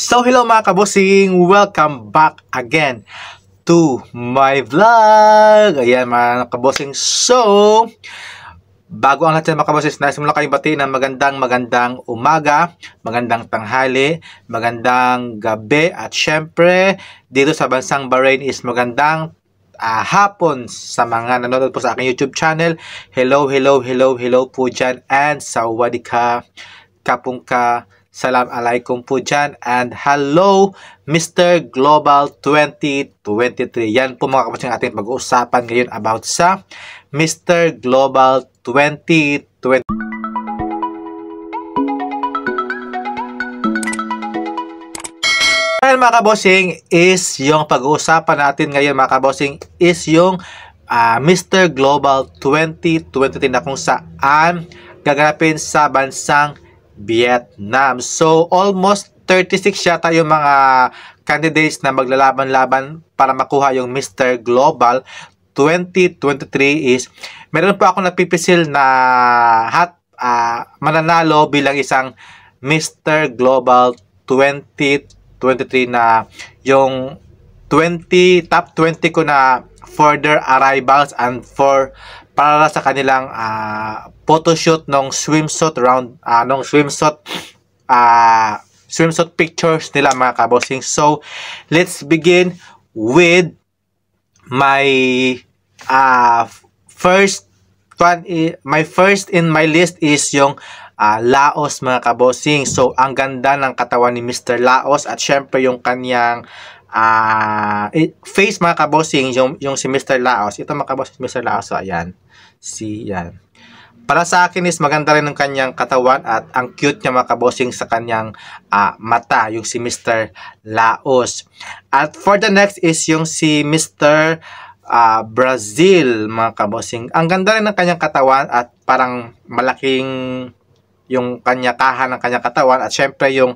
So hello mga kabosing! Welcome back again to my vlog! Ayan mga kabosing! So, bago ang lahat ng mga kabosing, nais mula kayong batiin ng magandang magandang umaga, magandang tanghali, magandang gabi, at syempre, dito sa bansang Bahrain is magandang uh, hapon sa mga nanonood po sa aking YouTube channel. Hello, hello, hello, hello po dyan and sawadika, kapungka, Salam alaikum po dyan and hello Mr. Global 2023. Yan po mga kapatid natin pag-uusapan ngayon about sa Mr. Global 2020. Ngayon mga kabossing is yung pag-uusapan natin ngayon mga kabossing is yung uh, ah, Mr. Global 2023 na kung saan gaganapin sa bansang Vietnam. So, almost 36 yata yung mga candidates na maglalaban-laban para makuha yung Mr. Global 2023 is meron po ako napipisil na hat uh, mananalo bilang isang Mr. Global 2023 na yung 20 top 20 ko na further arrivals and for para sa kanilang uh, photoshoot ng swimsuit round, anong ah, uh, nung swimsuit, uh, swimsuit pictures nila mga kabossing. So, let's begin with my uh, first one, my first in my list is yung uh, Laos mga kabossing. So, ang ganda ng katawan ni Mr. Laos at syempre yung kanyang uh, face mga kabossing, yung, yung si Mr. Laos. Ito mga kabossing Mr. Laos. So, ayan. Si, yan para sa akin is maganda rin ng kanyang katawan at ang cute niya mga kabossing sa kanyang uh, mata, yung si Mr. Laos. At for the next is yung si Mr. Uh, ah, Brazil mga kabosing. Ang ganda rin ng kanyang katawan at parang malaking yung kanya kaha ng kanyang katawan at syempre yung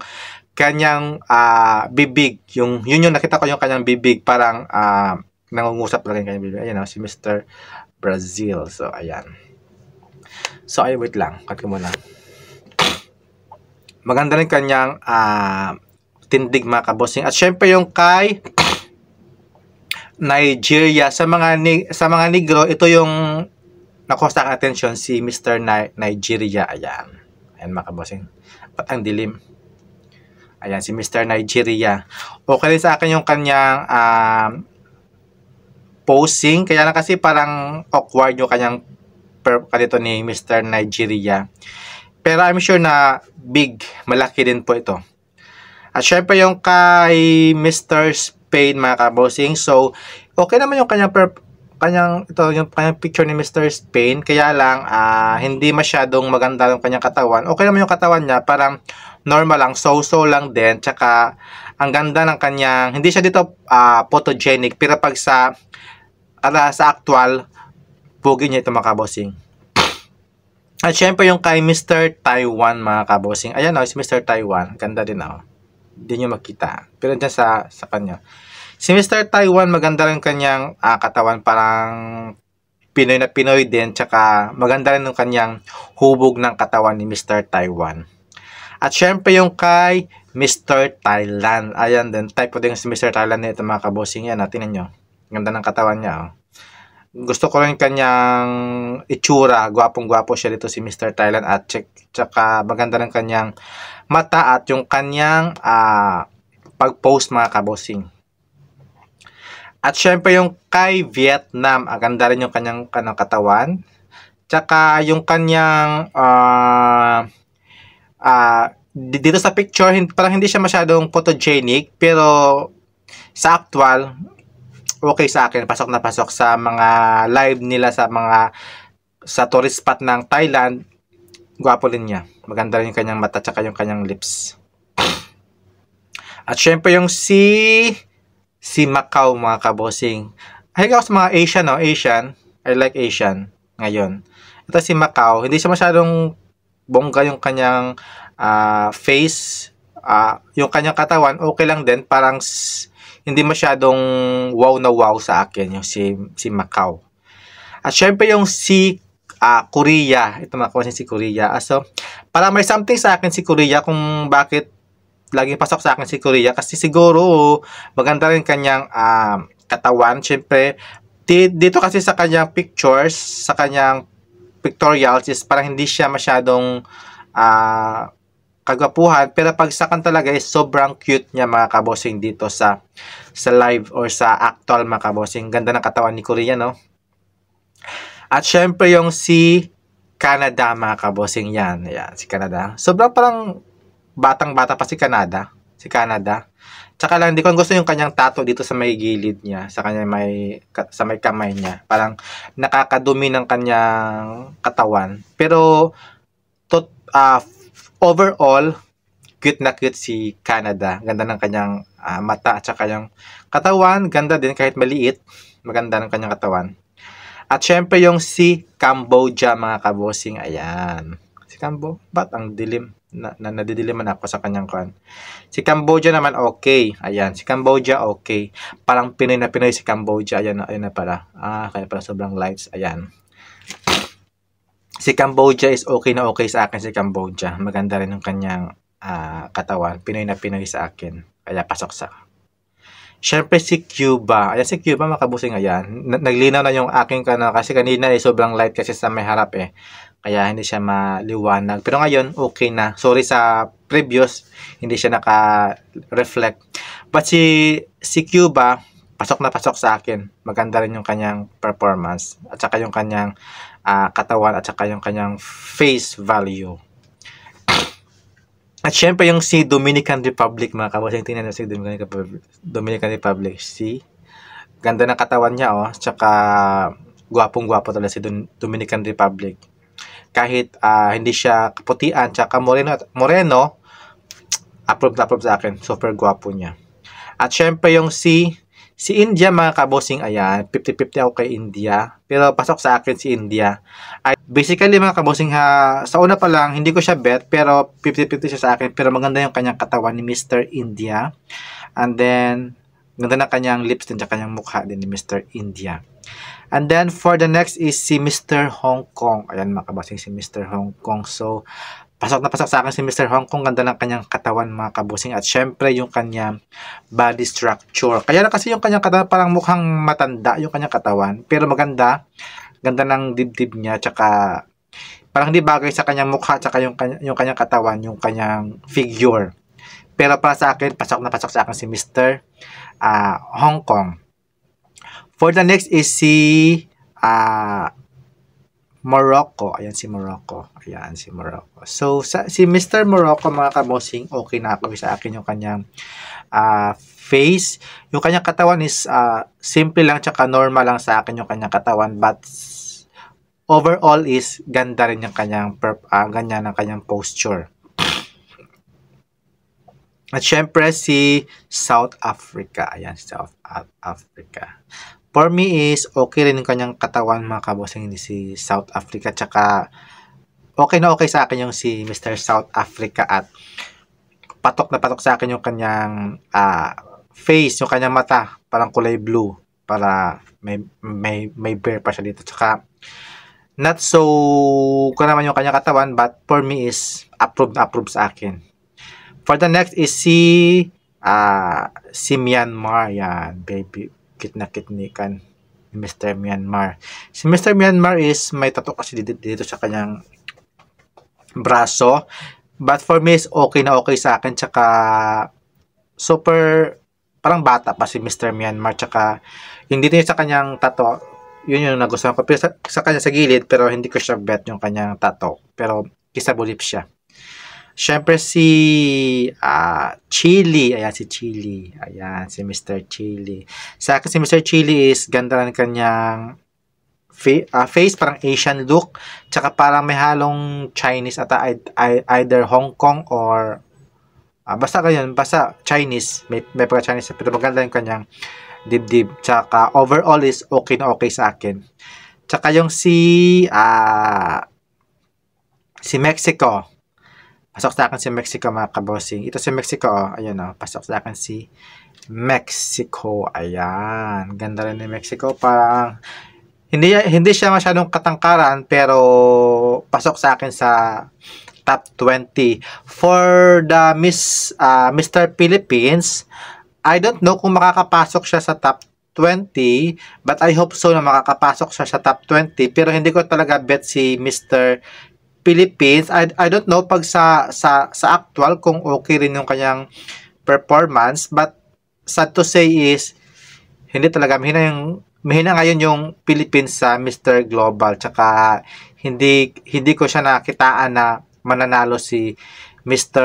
kanyang uh, bibig yung yun yung nakita ko yung kanyang bibig parang uh, nangungusap na rin kanyang bibig ayan o, si Mr. Brazil so ayan So, ay wait lang. Cut ko muna. Maganda rin kanyang uh, tindig mga kabossing. At syempre yung kay Nigeria. Sa mga, ni sa mga negro, ito yung nakusta ang atensyon si Mr. Ni Nigeria. Ayan. Ayan mga kabossing. Ba't ang dilim? Ayan, si Mr. Nigeria. Okay rin sa akin yung kanyang uh, posing. Kaya lang kasi parang awkward yung kanyang perp ka dito ni Mr. Nigeria. Pero I'm sure na big, malaki din po ito. At syempre yung kay Mr. Spain mga kabosing. So, okay naman yung kanyang perp kanyang ito yung kanyang picture ni Mr. Spain kaya lang uh, hindi masyadong maganda yung kanyang katawan okay naman yung katawan niya parang normal lang so-so lang din tsaka ang ganda ng kanyang hindi siya dito uh, photogenic pero pag sa ala sa actual Pugi niya ito mga kabosing. At syempre yung kay Mr. Taiwan mga kabosing. Ayan o, oh, si Mr. Taiwan. Ganda din o. Oh. Hindi nyo makita. Pero dyan sa, sa kanya. Si Mr. Taiwan, maganda rin kanyang uh, katawan. Parang Pinoy na Pinoy din. Tsaka maganda rin yung kanyang hubog ng katawan ni Mr. Taiwan. At syempre yung kay Mr. Thailand. Ayan din. Type po din si Mr. Thailand nito mga kabosing. Yan, ah, tingnan nyo. Ganda ng katawan niya. Oh gusto ko rin kanyang itsura. Gwapong-gwapo siya dito si Mr. Thailand at check, tsaka maganda rin kanyang mata at yung kanyang uh, pag-post mga kabossing. At syempre yung kay Vietnam, ang ah, ganda rin yung kanyang kanang katawan. Tsaka yung kanyang uh, uh, dito sa picture, parang hindi siya masyadong photogenic pero sa actual, okay sa akin. Pasok na pasok sa mga live nila sa mga sa tourist spot ng Thailand. Gwapo rin niya. Maganda rin yung kanyang mata tsaka yung kanyang lips. At syempre yung si si Macau mga kabosing. Ay ako sa mga Asian no, oh, Asian. I like Asian ngayon. Ito si Macau, hindi siya masyadong bongga yung kanyang uh, face, uh, yung kanyang katawan, okay lang din, parang hindi masyadong wow na wow sa akin yung si, si Macau. At syempre yung si uh, Korea, ito mga si Korea. Ah, so, para may something sa akin si Korea kung bakit laging pasok sa akin si Korea kasi siguro maganda rin kanyang uh, katawan. Syempre, dito kasi sa kanyang pictures, sa kanyang pictorials is parang hindi siya masyadong uh, kagapuhan pero pag sakan talaga is sobrang cute niya mga kabosing dito sa sa live or sa actual mga kabosing. Ganda ng katawan ni Korea no. At syempre yung si Canada mga kabosing yan. Ayan, si Canada. Sobrang parang batang-bata pa si Canada. Si Canada. Tsaka lang, hindi ko gusto yung kanyang tato dito sa may gilid niya, sa kanya may, sa may kamay niya. Parang nakakadumi ng kanyang katawan. Pero, tot, uh, overall, cute na cute si Canada. Ganda ng kanyang uh, mata at saka yung katawan. Ganda din kahit maliit. Maganda ng kanyang katawan. At syempre yung si Cambodia mga kabosing. Ayan. Si Cambo, ba't ang dilim? Na, na nadidiliman ako sa kanyang kan. Si Cambodia naman okay. Ayan, si Cambodia okay. Parang Pinoy na Pinoy si Cambodia. Ayan, ayan na pala. Ah, kaya pala sobrang lights. Ayan si Cambodia is okay na okay sa akin si Cambodia. Maganda rin yung kanyang uh, katawan. Pinoy na Pinoy sa akin. Kaya pasok sa Siyempre si Cuba. Ayan si Cuba makabusing ayan. Naglinaw na yung aking kano kasi kanina eh, sobrang light kasi sa may harap eh. Kaya hindi siya maliwanag. Pero ngayon okay na. Sorry sa previous hindi siya naka-reflect. But si si Cuba pasok na pasok sa akin. Maganda rin yung kanyang performance at saka yung kanyang uh, katawan at saka yung kanyang face value. At syempre yung si Dominican Republic mga kabasing tingnan si Dominican Republic, Dominican Republic si ganda ng katawan niya oh tsaka gwapong gwapo talaga si Dominican Republic kahit uh, hindi siya kaputian tsaka moreno at moreno approved na approved sa akin super gwapo niya at syempre yung si Si India mga kabosing, ayan, 50-50 ako kay India. Pero pasok sa akin si India. I, basically mga kabosing ha, sa una pa lang, hindi ko siya bet, pero 50-50 siya sa akin. Pero maganda yung kanyang katawan ni Mr. India. And then, ganda na kanyang lips din, kanyang mukha din ni Mr. India. And then, for the next is si Mr. Hong Kong. Ayan mga kabosing, si Mr. Hong Kong. So, Pasok na pasok sa akin si Mr. Hong Kong. Ganda ng kanyang katawan mga kabusing. At syempre yung kanyang body structure. Kaya lang kasi yung kanyang katawan parang mukhang matanda yung kanyang katawan. Pero maganda. Ganda ng dibdib niya. Tsaka parang hindi bagay sa kanyang mukha. Tsaka yung, yung kanyang katawan. Yung kanyang figure. Pero para sa akin, pasok na pasok sa akin si Mr. Uh, ah, Hong Kong. For the next is si uh, Morocco. Ayan si Morocco. Ayan si Morocco. So, sa, si Mr. Morocco mga kamosing, okay na ako sa akin yung kanyang uh, face. Yung kanyang katawan is uh, simple lang tsaka normal lang sa akin yung kanyang katawan. But overall is ganda rin yung kanyang, uh, ganyan ang kanyang posture. At syempre si South Africa. Ayan, South Africa for me is okay rin yung kanyang katawan mga kabosing hindi si South Africa tsaka okay na okay sa akin yung si Mr. South Africa at patok na patok sa akin yung kanyang uh, face, yung kanyang mata parang kulay blue para may may may bear pa siya dito tsaka not so ko naman yung kanyang katawan but for me is approved na approved sa akin for the next is si uh, si Myanmar yan baby kitna-kit ni kan ni Mr. Myanmar. Si Mr. Myanmar is may tato kasi dito, dito sa kanyang braso. But for me is okay na okay sa akin tsaka super parang bata pa si Mr. Myanmar tsaka yung dito yung sa kanyang tato yun yung nagustuhan ko pero sa, sa kanya sa gilid pero hindi ko siya bet yung kanyang tato pero kisabulip siya Siyempre si uh, Chili, ayan si Chili, ayan si Mr. Chili. Sa akin si Mr. Chili is ganda ng kanyang fa- uh, face, parang Asian look, tsaka parang may halong Chinese at either Hong Kong or uh, basta ganyan, basta Chinese, may, may pagka-Chinese, pero maganda yung kanyang dibdib. Tsaka overall is okay na okay sa akin. Tsaka yung si ah uh, si Mexico, Pasok sa akin si Mexico mga kabossing. Ito si Mexico, oh. Ayun, oh. Pasok sa akin si Mexico. Ayan. Ganda rin ni Mexico. Parang, hindi, hindi siya masyadong katangkaran, pero pasok sa akin sa top 20. For the Miss, uh, ah, Mr. Philippines, I don't know kung makakapasok siya sa top 20, but I hope so na makakapasok siya sa top 20. Pero hindi ko talaga bet si Mr. Philippines. I, I don't know pag sa, sa, sa actual kung okay rin yung kanyang performance. But sad to say is, hindi talaga mahina yung mahina ngayon yung Philippines sa Mr. Global tsaka hindi hindi ko siya nakitaan na mananalo si Mr.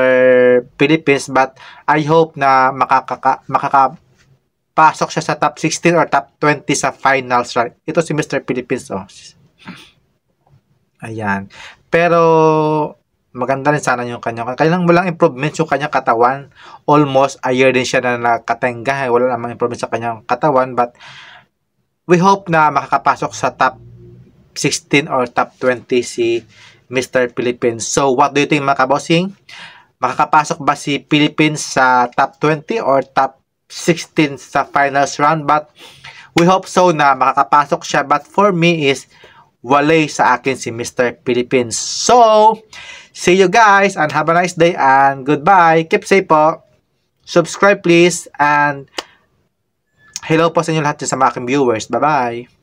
Philippines but I hope na makakaka, makaka pasok siya sa top 16 or top 20 sa finals right. Ito si Mr. Philippines oh. Ayan. Pero, maganda rin sana yung kanya. Kailangan mo lang improvement yung kanyang katawan. Almost a year din siya na nakatenga. Eh. Wala namang improvement sa kanyang katawan. But, we hope na makakapasok sa top 16 or top 20 si Mr. Philippines. So, what do you think mga kabossing? Makakapasok ba si Philippines sa top 20 or top 16 sa finals round? But, we hope so na makakapasok siya. But for me is, walay sa akin si Mr. Philippines. So, see you guys and have a nice day and goodbye. Keep safe po. Subscribe please and hello po sa inyo lahat sa mga aking viewers. Bye-bye.